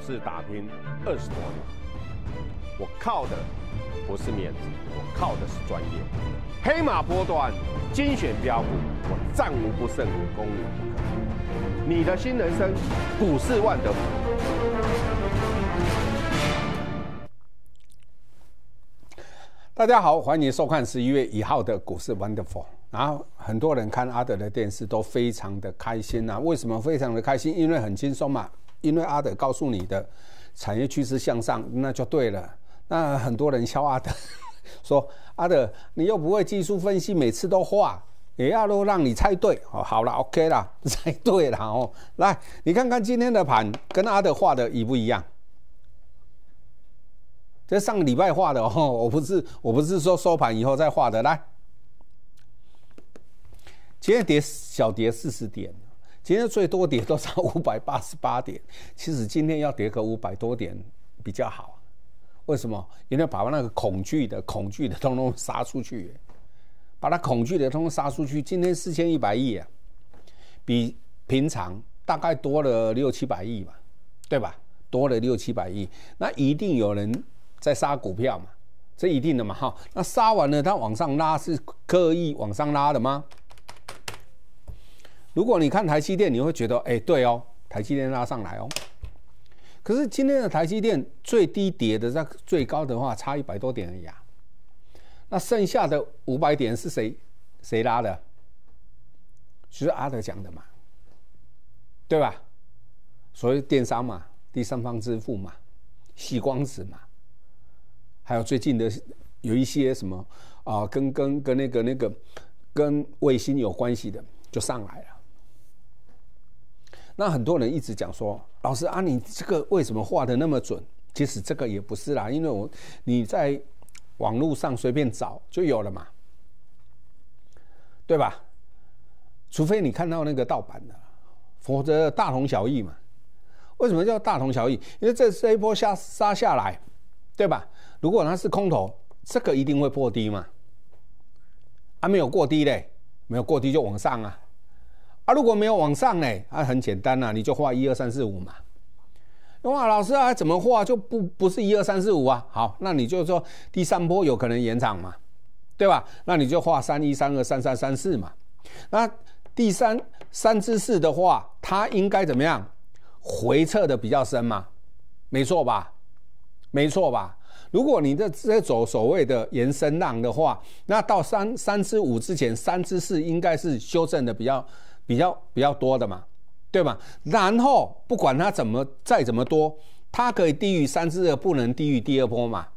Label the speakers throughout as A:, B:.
A: 是打拼二十多年，我靠的不是面子，我靠的是专业。黑马波段精选标股，我战无不胜，攻无不可。你的新人生，股市万德福。大家好，欢迎收看十一月一号的股市 Wonderful。然后很多人看阿德的电视都非常的开心啊。为什么非常的开心？因为很轻松嘛。因为阿德告诉你的产业趋势向上，那就对了。那很多人笑阿德说：“阿德，你又不会技术分析，每次都画，也要都让你猜对哦。”好了，OK 啦，猜对了哦。来，你看看今天的盘跟阿德画的一不一样？这上礼拜画的哦，我不是我不是说收盘以后再画的。来，今天跌小跌四十点。今天最多跌多少？五百八十八点，其实今天要跌个五百多点比较好，为什么？因为把那个恐惧的、恐惧的通通杀出去，把它恐惧的通通杀出去。今天四千一百亿啊，比平常大概多了六七百亿嘛，对吧？多了六七百亿，那一定有人在杀股票嘛，这一定的嘛，哈。那杀完了，它往上拉是刻意往上拉的吗？如果你看台积电，你会觉得，哎，对哦，台积电拉上来哦。可是今天的台积电最低跌的在最高的话差一百多点而已啊。那剩下的五百点是谁谁拉的？就是阿德讲的嘛，对吧？所谓电商嘛，第三方支付嘛，洗光子嘛，还有最近的有一些什么啊，跟跟跟那个那个跟卫星有关系的就上来了。那很多人一直讲说：“老师啊，你这个为什么画的那么准？”其实这个也不是啦，因为我你在网络上随便找就有了嘛，对吧？除非你看到那个盗版的，否则大同小异嘛。为什么叫大同小异？因为这这一波下杀下来，对吧？如果它是空头，这个一定会破低嘛，还没有过低嘞，没有过低就往上啊。啊，如果没有往上呢，啊，很简单呐，你就画一二三四五嘛。那老师啊，怎么画就不不是一二三四五啊？好，那你就说第三波有可能延长嘛，对吧？那你就画三一三二三三三四嘛。那第三三之四的话，它应该怎么样回撤的比较深嘛？没错吧？没错吧？如果你的这走所谓的延伸浪的话，那到三三之五之前，三之四应该是修正的比较。比较比较多的嘛，对吧？然后不管它怎么再怎么多，它可以低于三次，不能低于第二波嘛，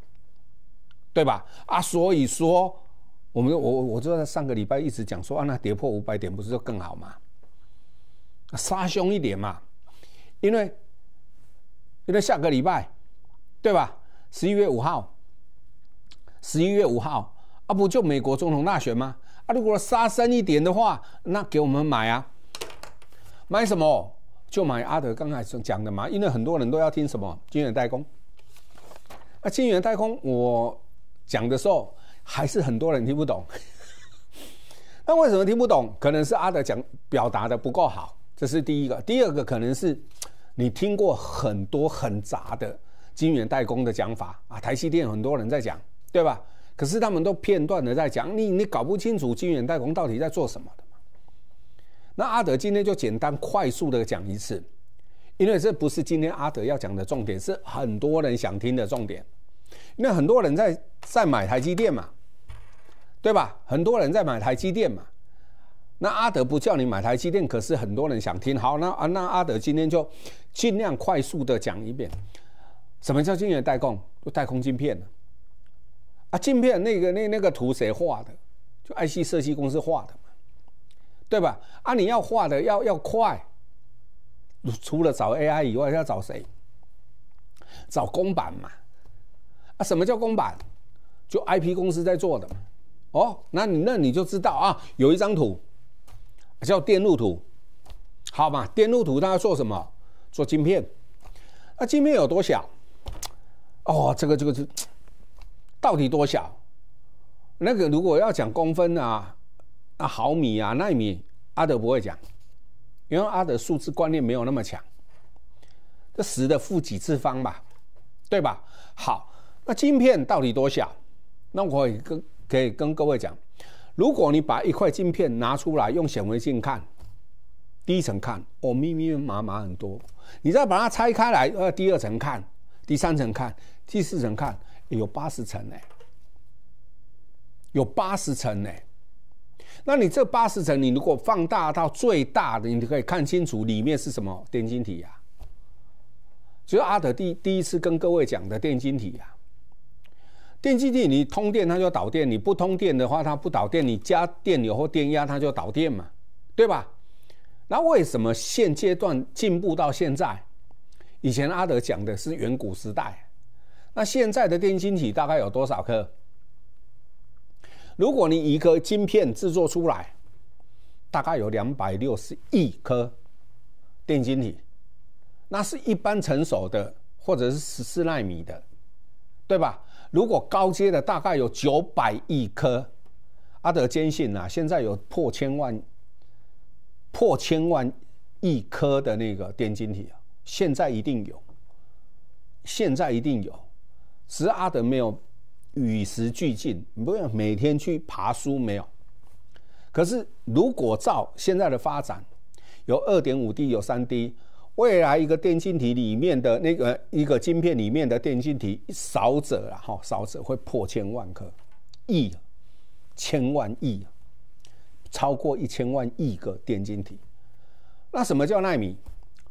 A: 对吧？啊，所以说我们我我就在上个礼拜一直讲说啊，那跌破五百点不是就更好吗？杀凶一点嘛，因为因为下个礼拜对吧？十一月五号，十一月五号啊，不就美国总统大选吗？啊，如果杀深一点的话，那给我们买啊，买什么？就买阿德刚才所讲的嘛，因为很多人都要听什么金元代工。啊，金元代工我讲的时候，还是很多人听不懂。那为什么听不懂？可能是阿德讲表达的不够好，这是第一个。第二个可能是你听过很多很杂的金元代工的讲法啊，台积电很多人在讲，对吧？可是他们都片段的在讲你，你搞不清楚晶圆代工到底在做什么的嘛？那阿德今天就简单快速的讲一次，因为这不是今天阿德要讲的重点，是很多人想听的重点。那很多人在在买台积电嘛，对吧？很多人在买台积电嘛。那阿德不叫你买台积电，可是很多人想听，好，那啊，那阿德今天就尽量快速的讲一遍，什么叫晶圆代工？代工晶片。啊，镜片那个那那个图谁画的？就 IC 设计公司画的嘛，对吧？啊，你要画的要要快，除了找 AI 以外，要找谁？找公版嘛。啊，什么叫公版？就 IP 公司在做的。哦，那你那你就知道啊，有一张图叫电路图，好嘛，电路图它要做什么？做镜片。那镜片有多小？哦，这个这个这。到底多小？那个如果要讲公分啊、啊毫米啊、纳米，阿德不会讲，因为阿德数字观念没有那么强。这十的负几次方吧，对吧？好，那晶片到底多小？那我跟可以跟各位讲，如果你把一块晶片拿出来用显微镜看，第一层看，哦，密密麻麻很多。你再把它拆开来，呃，第二层看，第三层看，第四层看。有八十层呢，有八十层呢。那你这八十层，你如果放大到最大的，你可以看清楚里面是什么电晶体呀？就是阿德第第一次跟各位讲的电晶体呀。电晶体你通电它就导电，你不通电的话它不导电，你加电流或电压它就导电嘛，对吧？那为什么现阶段进步到现在？以前阿德讲的是远古时代。那现在的电晶体大概有多少颗？如果你一个晶片制作出来，大概有两百六十亿颗电晶体，那是一般成熟的或者是十四纳米的，对吧？如果高阶的大概有九百亿颗。阿德坚信啊，现在有破千万、破千万亿颗的那个电晶体啊，现在一定有，现在一定有。十是阿德没有与时俱进，不用每天去爬书没有。可是如果照现在的发展，有二点五 D，有三 D，未来一个电晶体里面的那个一个晶片里面的电晶体少者啊，哈，少者会破千万颗，亿，千万亿，超过一千万亿个电晶体。那什么叫纳米？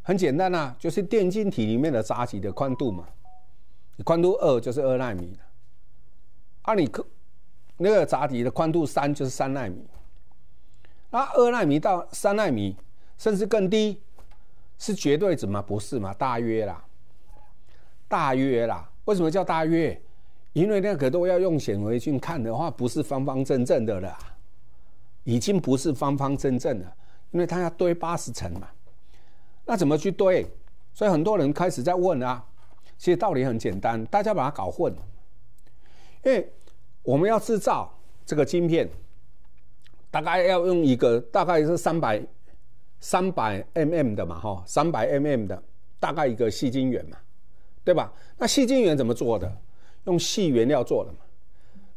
A: 很简单呐，就是电晶体里面的杂极的宽度嘛。宽度二就是二纳米的，啊，你可那个闸底的宽度三就是三纳米，那二纳米到三纳米甚至更低是绝对值吗？不是嘛，大约啦，大约啦。为什么叫大约？因为那个都要用显微镜看的话，不是方方正正的了，已经不是方方正正的，因为它要堆八十层嘛。那怎么去堆？所以很多人开始在问啊。其实道理很简单，大家把它搞混，因为我们要制造这个晶片，大概要用一个大概是三百三百 mm 的嘛哈，三百 mm 的大概一个细晶圆嘛，对吧？那细晶圆怎么做的？用细原料做的嘛，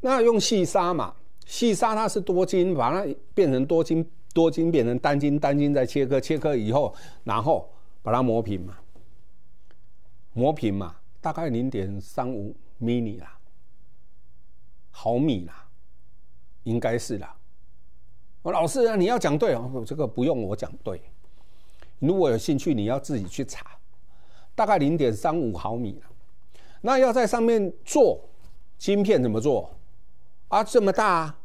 A: 那用细砂嘛，细砂它是多晶，把它变成多晶，多晶变成单晶，单晶再切割，切割以后，然后把它磨平嘛。磨平嘛，大概零点三五 n 米啦，毫米啦，应该是啦。我老师，啊，你要讲对哦，这个不用我讲对。如果有兴趣，你要自己去查，大概零点三五毫米啦。那要在上面做晶片怎么做啊？这么大，啊，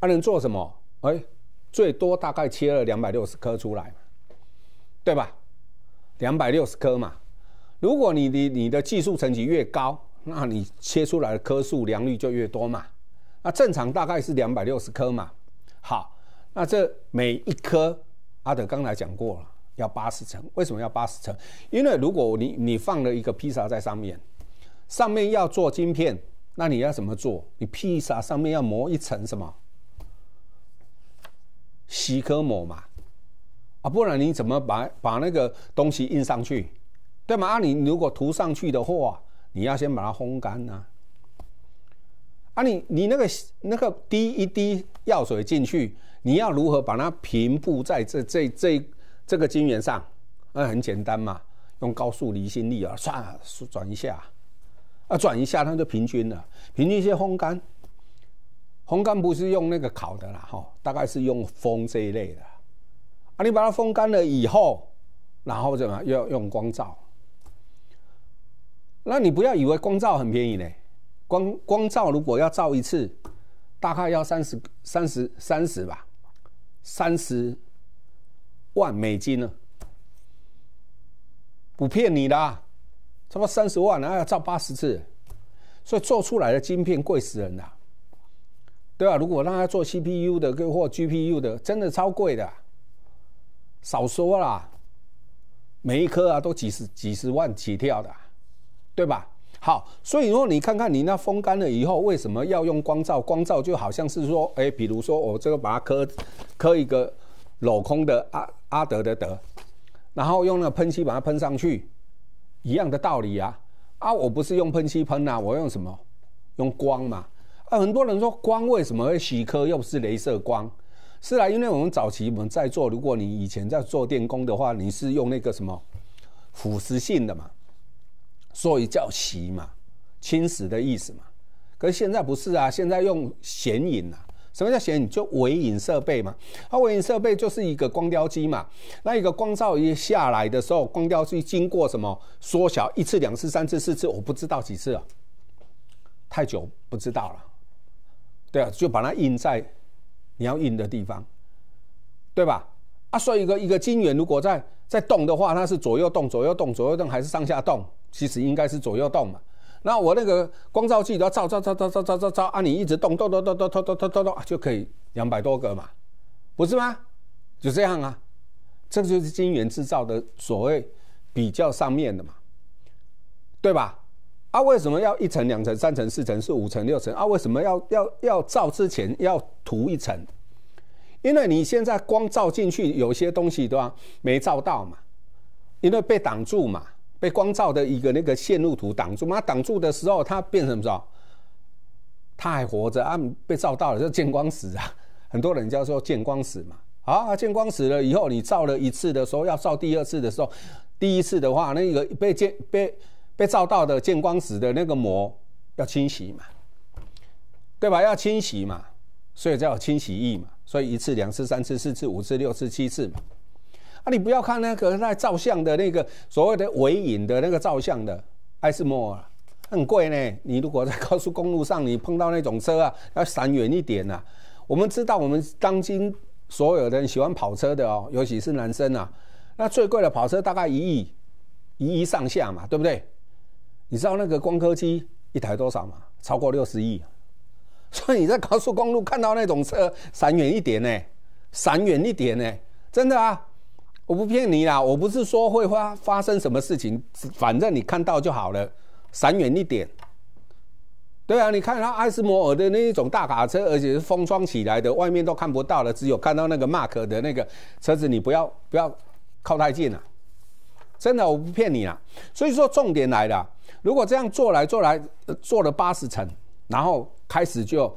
A: 还能做什么？哎，最多大概切了两百六十颗出来，对吧？两百六十颗嘛。如果你的你的技术层级越高，那你切出来的颗数良率就越多嘛。那正常大概是两百六十颗嘛。好，那这每一颗，阿德刚才讲过了，要八十层。为什么要八十层？因为如果你你放了一个披萨在上面，上面要做晶片，那你要怎么做？你披萨上面要磨一层什么？硒颗膜嘛。啊，不然你怎么把把那个东西印上去？对嘛？啊，你如果涂上去的话，你要先把它烘干呐。啊，你你那个那个滴一滴药水进去，你要如何把它平铺在这这这这个晶圆上？那很简单嘛，用高速离心力啊，唰转一下，啊转一下它就平均了，平均先烘干。烘干不是用那个烤的啦，哈，大概是用风这一类的。啊，你把它风干了以后，然后怎么要用光照？那你不要以为光照很便宜呢，光光照如果要照一次，大概要三十三十三十吧，三十万美金呢，不骗你啦，不多三十万啊要照八十次，所以做出来的晶片贵死人了，对吧？如果让他做 CPU 的或 GPU 的，真的超贵的，少说啦，每一颗啊都几十几十万起跳的。对吧？好，所以说你看看你那风干了以后，为什么要用光照？光照就好像是说，哎，比如说我这个把它磕磕一个镂空的阿阿德的德，然后用那个喷漆把它喷上去，一样的道理啊。啊，我不是用喷漆喷啊，我用什么？用光嘛。啊，很多人说光为什么会洗刻？又不是镭射光。是啊，因为我们早期我们在做，如果你以前在做电工的话，你是用那个什么腐蚀性的嘛。所以叫袭嘛，侵蚀的意思嘛。可是现在不是啊，现在用显影啊。什么叫显影？就微影设备嘛。它微影设备就是一个光雕机嘛。那一个光照一下来的时候，光雕机经过什么缩小一次、两次、三次、四次，我不知道几次啊，太久不知道了。对啊，就把它印在你要印的地方，对吧？啊，所以一个一个晶圆如果在在动的话，它是左右动、左右动、左右动，还是上下动？其实应该是左右动嘛，那我那个光照器都要照照照照照照照照啊，你一直动动动动动动动动就可以两百多个嘛，不是吗？就这样啊，这就是晶圆制造的所谓比较上面的嘛，对吧？啊，为什么要一层两层三层四层是五层六层啊？为什么要要要照之前要涂一层？因为你现在光照进去有些东西对吧没照到嘛，因为被挡住嘛。被光照的一个那个线路图挡住，妈挡住的时候，它变成什么？它还活着啊？被照到了叫见光死啊！很多人叫做见光死嘛，啊，见光死了以后，你照了一次的时候，要照第二次的时候，第一次的话，那个被见被被照到的见光死的那个膜要清洗嘛，对吧？要清洗嘛，所以叫清洗液嘛，所以一次、两次、三次、四次、五次、六次、七次嘛。啊，你不要看那个在照相的那个所谓的尾影的那个照相的，爱斯摩啊，很贵呢。你如果在高速公路上，你碰到那种车啊，要闪远一点呐。我们知道，我们当今所有人喜欢跑车的哦，尤其是男生啊。那最贵的跑车大概一亿，一亿上下嘛，对不对？你知道那个光刻机一台多少吗？超过六十亿。所以你在高速公路看到那种车，闪远一点呢，闪远一点呢，真的啊。我不骗你啦，我不是说会发发生什么事情，反正你看到就好了，闪远一点。对啊，你看他艾斯摩尔的那一种大卡车，而且是封装起来的，外面都看不到了，只有看到那个 Mark 的那个车子，你不要不要靠太近了。真的，我不骗你啊。所以说重点来了，如果这样做来做来做了八十层，然后开始就。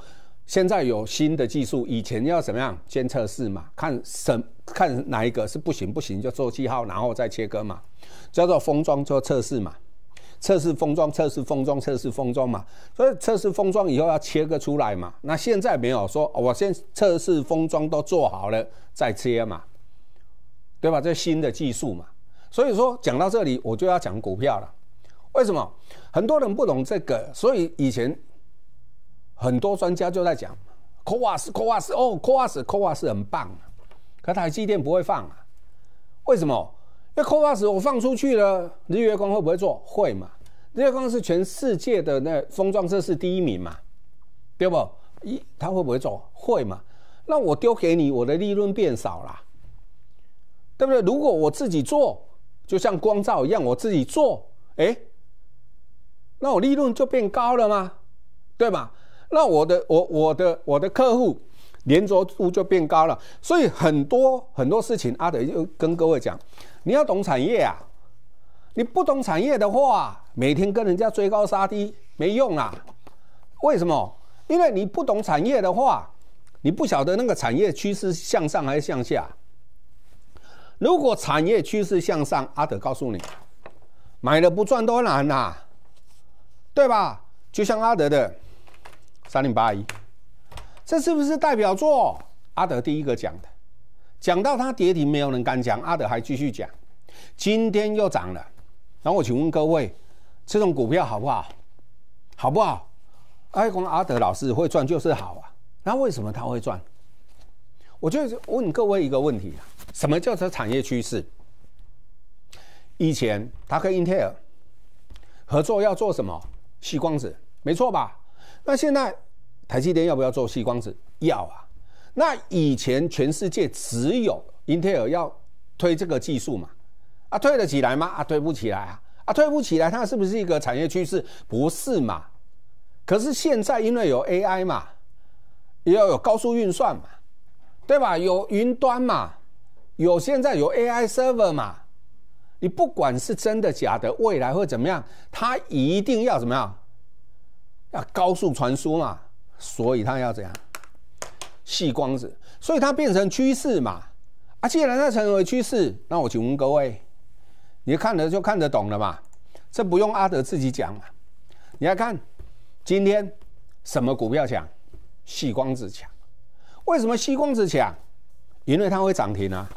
A: 现在有新的技术，以前要怎么样？先测试嘛，看什看哪一个是不行不行就做记号，然后再切割嘛，叫做封装做测试嘛，测试封装，测试封装，测试封装嘛。所以测试封装以后要切割出来嘛。那现在没有说我先测试封装都做好了再切嘛，对吧？这新的技术嘛。所以说讲到这里我就要讲股票了。为什么很多人不懂这个？所以以前。很多专家就在讲，科瓦斯，科瓦斯，哦，科瓦斯，科瓦斯很棒啊，可台积电不会放啊？为什么？因为科瓦斯我放出去了，日月光会不会做？会嘛？日月光是全世界的那封装测试第一名嘛，对不？一他会不会做？会嘛？那我丢给你，我的利润变少了，对不对？如果我自己做，就像光照一样，我自己做，哎，那我利润就变高了吗？对吧？那我的我我的我的客户连着度就变高了，所以很多很多事情阿德就跟各位讲，你要懂产业啊，你不懂产业的话，每天跟人家追高杀低没用啊。为什么？因为你不懂产业的话，你不晓得那个产业趋势向上还是向下。如果产业趋势向上，阿德告诉你，买了不赚都难呐，对吧？就像阿德的。三零八一，这是不是代表作？阿德第一个讲的，讲到他跌停，没有人敢讲。阿德还继续讲，今天又涨了。然后我请问各位，这种股票好不好？好不好？哎，光阿德老师会赚就是好啊。那为什么他会赚？我就问各位一个问题啊：什么叫做产业趋势？以前他和英特尔合作要做什么？吸光子，没错吧？那现在？台积电要不要做细光子？要啊！那以前全世界只有英特尔要推这个技术嘛？啊，推得起来吗？啊，推不起来啊！啊，推不起来，它是不是一个产业趋势？不是嘛？可是现在因为有 AI 嘛，也要有高速运算嘛，对吧？有云端嘛，有现在有 AI server 嘛？你不管是真的假的，未来会怎么样？它一定要怎么样？要高速传输嘛？所以它要怎样？细光子，所以它变成趋势嘛？啊，既然它成为趋势，那我请问各位，你看了就看得懂了嘛？这不用阿德自己讲嘛？你来看，今天什么股票强？细光子强？为什么细光子强？因为它会涨停啊！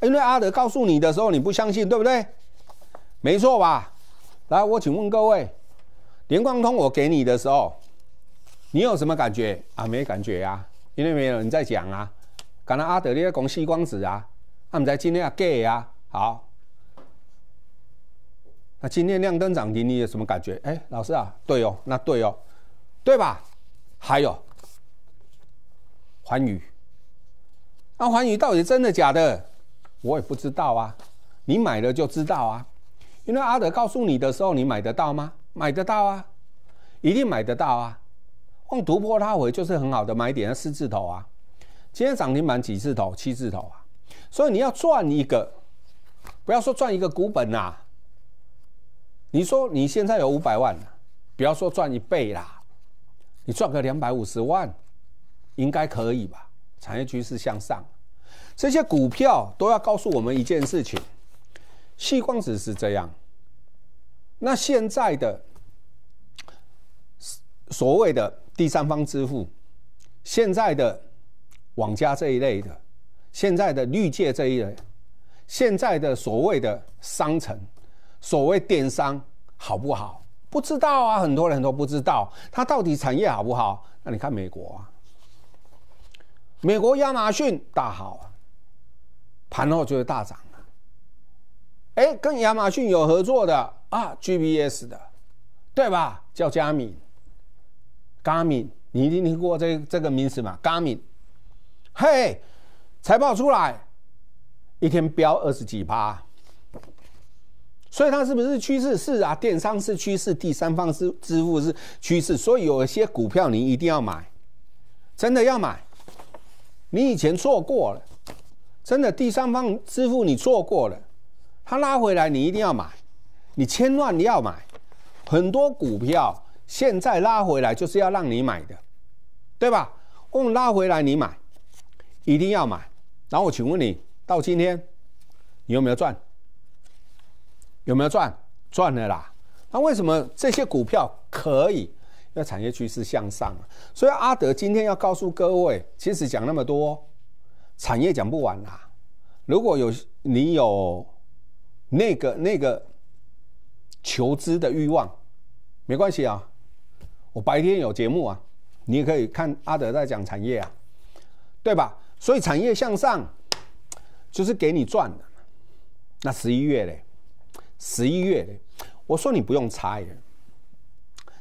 A: 因为阿德告诉你的时候，你不相信，对不对？没错吧？来，我请问各位，联光通我给你的时候。你有什么感觉啊？没感觉呀，因为没有人在讲啊。刚才阿德在讲西光子啊，啊，们在今天啊，gay 啊，好。那今天亮灯涨停，你有什么感觉？哎，老师啊，对哦，那对哦，对吧？还有，环宇，那环宇到底真的假的？我也不知道啊，你买了就知道啊。因为阿德告诉你的时候，你买得到吗？买得到啊，一定买得到啊。用突破他回就是很好的买点，四字头啊！今天涨停板几字头？七字头啊！所以你要赚一个，不要说赚一个股本啊。你说你现在有五百万，不要说赚一倍啦，你赚个两百五十万应该可以吧？产业趋势向上，这些股票都要告诉我们一件事情，细光子是这样。那现在的。所谓的第三方支付，现在的网家这一类的，现在的绿界这一类，现在的所谓的商城，所谓电商好不好？不知道啊，很多人都不知道它到底产业好不好。那你看美国，啊，美国亚马逊大好，啊，盘后就是大涨了。哎，跟亚马逊有合作的啊，G p S 的，对吧？叫加密。嘉米，你一定听过这这个名词嘛？嘉米，嘿，财报出来，一天飙二十几趴，所以它是不是趋势？是啊，电商是趋势，第三方是支付是趋势，所以有一些股票你一定要买，真的要买，你以前错过了，真的第三方支付你错过了，它拉回来你一定要买，你千万你要买，很多股票。现在拉回来就是要让你买的，对吧？我拉回来你买，一定要买。然后我请问你，到今天你有没有赚？有没有赚？赚了啦。那为什么这些股票可以？因为产业趋势向上。所以阿德今天要告诉各位，其实讲那么多产业讲不完啦。如果有你有那个那个求知的欲望，没关系啊。我白天有节目啊，你也可以看阿德在讲产业啊，对吧？所以产业向上就是给你赚的。那十一月嘞，十一月嘞，我说你不用猜，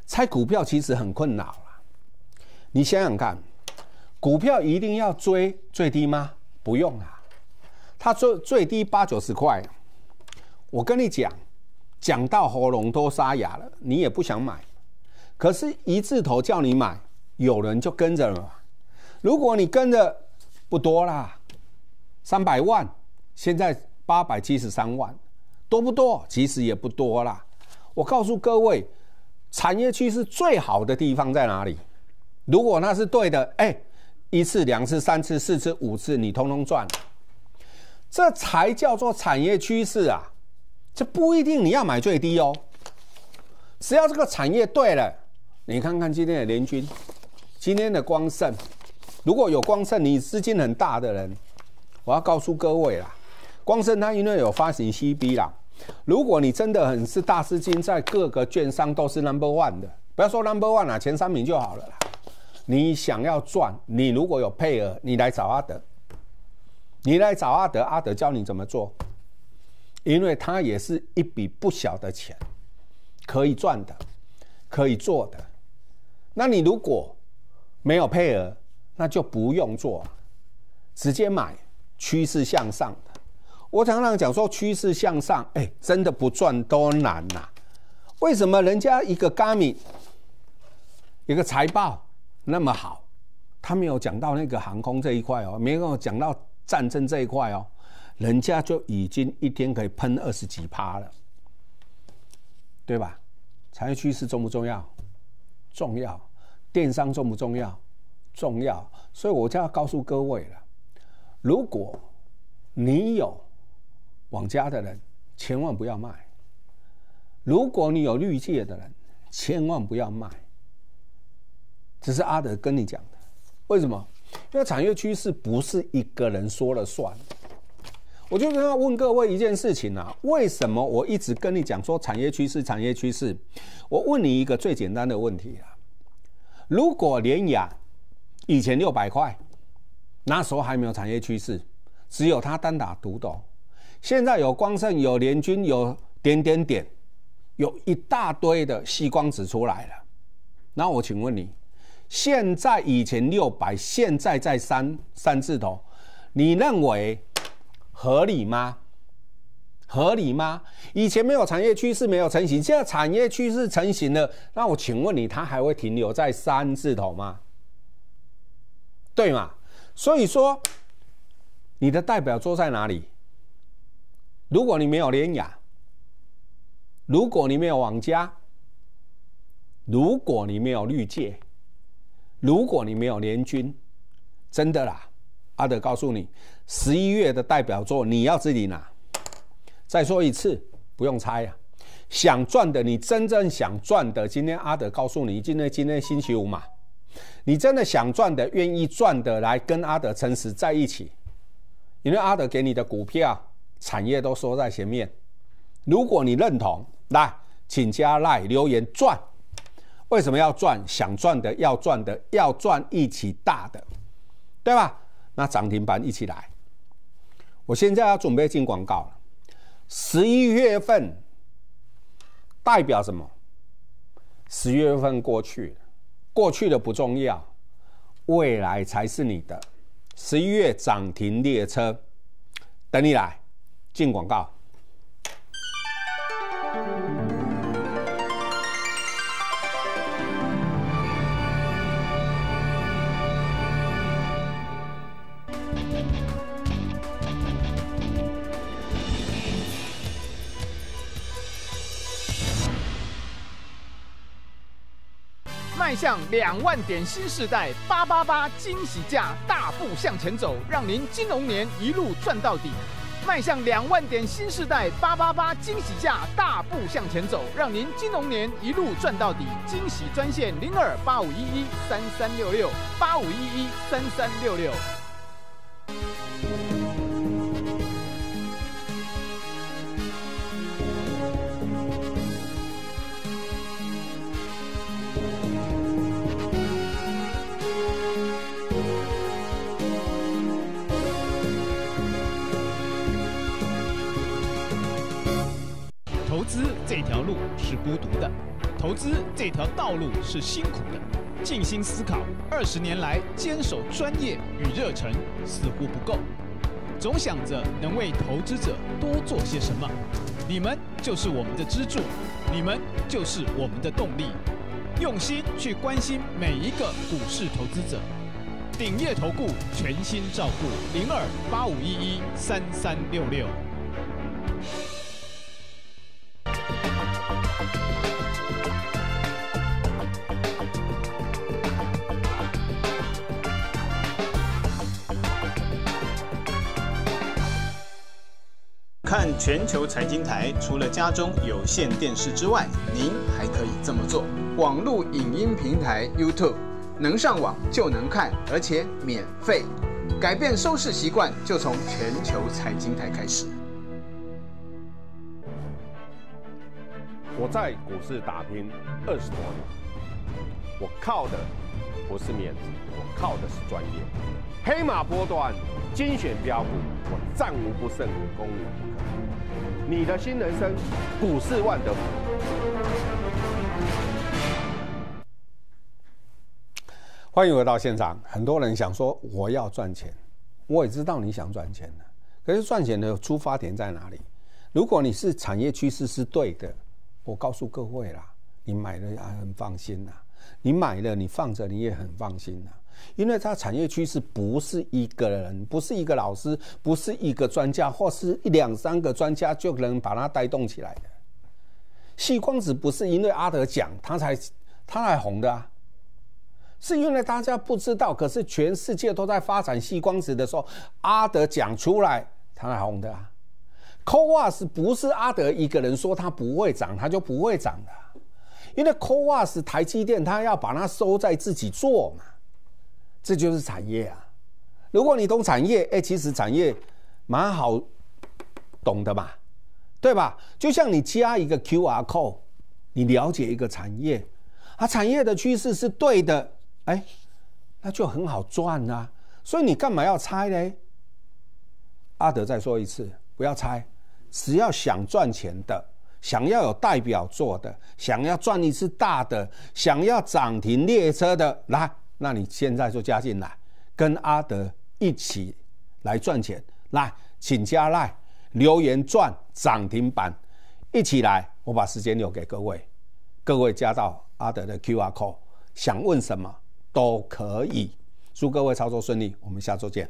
A: 猜股票其实很困扰了。你想想看，股票一定要追最低吗？不用啊，它最最低八九十块。我跟你讲，讲到喉咙都沙哑了，你也不想买。可是，一字头叫你买，有人就跟着了。如果你跟着，不多啦，三百万，现在八百七十三万，多不多？其实也不多啦。我告诉各位，产业趋势最好的地方在哪里？如果那是对的，哎，一次、两次、三次、四次、五次，你通通赚，这才叫做产业趋势啊！这不一定你要买最低哦，只要这个产业对了。你看看今天的联军，今天的光胜，如果有光胜，你资金很大的人，我要告诉各位啦，光胜他因为有发行 C B 啦，如果你真的很是大资金，在各个券商都是 Number One 的，不要说 Number One 啊，前三名就好了啦。你想要赚，你如果有配额，你来找阿德，你来找阿德，阿德教你怎么做，因为他也是一笔不小的钱，可以赚的，可以做的。那你如果没有配额，那就不用做，直接买趋势向上的。我常常讲说趋势向上，哎，真的不赚都难呐。为什么人家一个咖米，一个财报那么好，他没有讲到那个航空这一块哦，没有讲到战争这一块哦，人家就已经一天可以喷二十几趴了，对吧？产业趋势重不重要？重要，电商重不重要？重要，所以我就要告诉各位了：如果你有网家的人，千万不要卖；如果你有绿界的人，千万不要卖。只是阿德跟你讲的，为什么？因为产业趋势不是一个人说了算。我就要问各位一件事情啊，为什么我一直跟你讲说产业趋势？产业趋势，我问你一个最简单的问题啊，如果连雅以前六百块，那时候还没有产业趋势，只有他单打独斗，现在有光盛，有联军，有点点点，有一大堆的吸光子出来了，那我请问你，现在以前六百，现在在三三字头，你认为？合理吗？合理吗？以前没有产业趋势没有成型，现在产业趋势成型了，那我请问你，它还会停留在三字头吗？对吗？所以说，你的代表作在哪里？如果你没有连雅，如果你没有网佳，如果你没有绿界，如果你没有联军，真的啦。阿德告诉你，十一月的代表作你要自己拿。再说一次，不用猜呀。想赚的，你真正想赚的，今天阿德告诉你，今天今天星期五嘛。你真的想赚的，愿意赚的，来跟阿德诚实在一起。因为阿德给你的股票产业都说在前面。如果你认同，来请加赖留言赚。为什么要赚？想赚的要赚的要赚一起大的，对吧？那涨停板一起来，我现在要准备进广告了。十一月份代表什么？十月份过去，过去的不重要，未来才是你的。十一月涨停列车等你来进广告。
B: 向两万点新时代八八八惊喜价大步向前走，让您金龙年一路赚到底。迈向两万点新时代八八八惊喜价大步向前走，让您金龙年一路赚到底。惊喜专线零二八五一一三三六六八五一一三三六六。投资这条道路是辛苦的，静心思考二十年来坚守专业与热忱似乎不够，总想着能为投资者多做些什么。你们就是我们的支柱，你们就是我们的动力，用心去关心每一个股市投资者。鼎业投顾，全新照顾零二八五一一三三六六。全球财经台除了家中有线电视之外，您还可以这么做：网络影音平台 YouTube，能上网就能看，而且免费。改变收视习惯，
A: 就从全球财经台开始。我在股市打拼二十多年，我靠的。我是面子，我靠的是专业。黑马波段，精选标股，我战无不胜，攻无不克。你的新人生，股市万德福。欢迎回到现场，很多人想说我要赚钱，我也知道你想赚钱的。可是赚钱的出发点在哪里？如果你是产业趋势是对的，我告诉各位啦，你买了很放心啦。你买了，你放着，你也很放心呐。因为它产业趋势不是一个人，不是一个老师，不是一个专家，或是一两三个专家就能把它带动起来的。细光子不是因为阿德讲，他才他才红的啊，是因为大家不知道，可是全世界都在发展细光子的时候，阿德讲出来，他才红的啊。扣瓦斯不是阿德一个人说它不会涨，它就不会涨的。因为 CoW 是台积电，它要把它收在自己做嘛，这就是产业啊。如果你懂产业，哎，其实产业蛮好懂的嘛，对吧？就像你加一个 QR code，你了解一个产业，啊，产业的趋势是对的，哎，那就很好赚啊。所以你干嘛要猜嘞？阿德再说一次，不要猜，只要想赚钱的。想要有代表作的，想要赚一次大的，想要涨停列车的，来，那你现在就加进来，跟阿德一起来赚钱。来，请加赖留言赚涨停板，一起来，我把时间留给各位，各位加到阿德的 Q R Code，想问什么都可以，祝各位操作顺利，我们下周见。